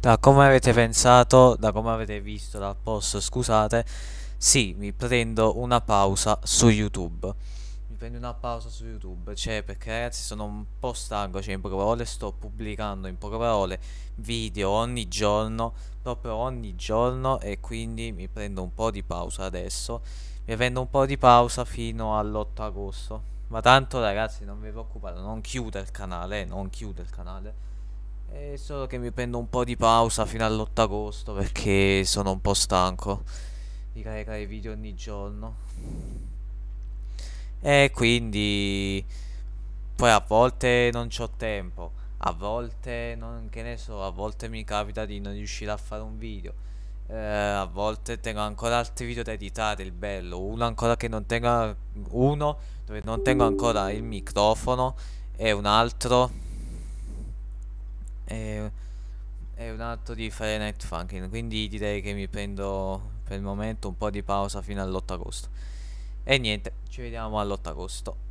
Da come avete pensato, da come avete visto dal post, scusate, sì, mi prendo una pausa su YouTube. Mi prendo una pausa su YouTube, cioè perché ragazzi sono un po' stanco, cioè in poche parole sto pubblicando in poche parole video ogni giorno, proprio ogni giorno e quindi mi prendo un po' di pausa adesso. Mi prendo un po' di pausa fino all'8 agosto. Ma tanto ragazzi non vi preoccupate, non chiude il canale, eh, non chiude il canale è eh, solo che mi prendo un po' di pausa fino all'8 agosto perché sono un po' stanco di caricare video ogni giorno. E quindi poi a volte non ho tempo, a volte non che ne so, a volte mi capita di non riuscire a fare un video. Eh, a volte tengo ancora altri video da editare, il bello, uno ancora che non tenga, uno dove non tengo ancora il microfono e un altro è, è un atto di Fahrenheit Funkin, quindi direi che mi prendo per il momento un po' di pausa fino all'8 agosto. E niente, ci vediamo all'8 agosto.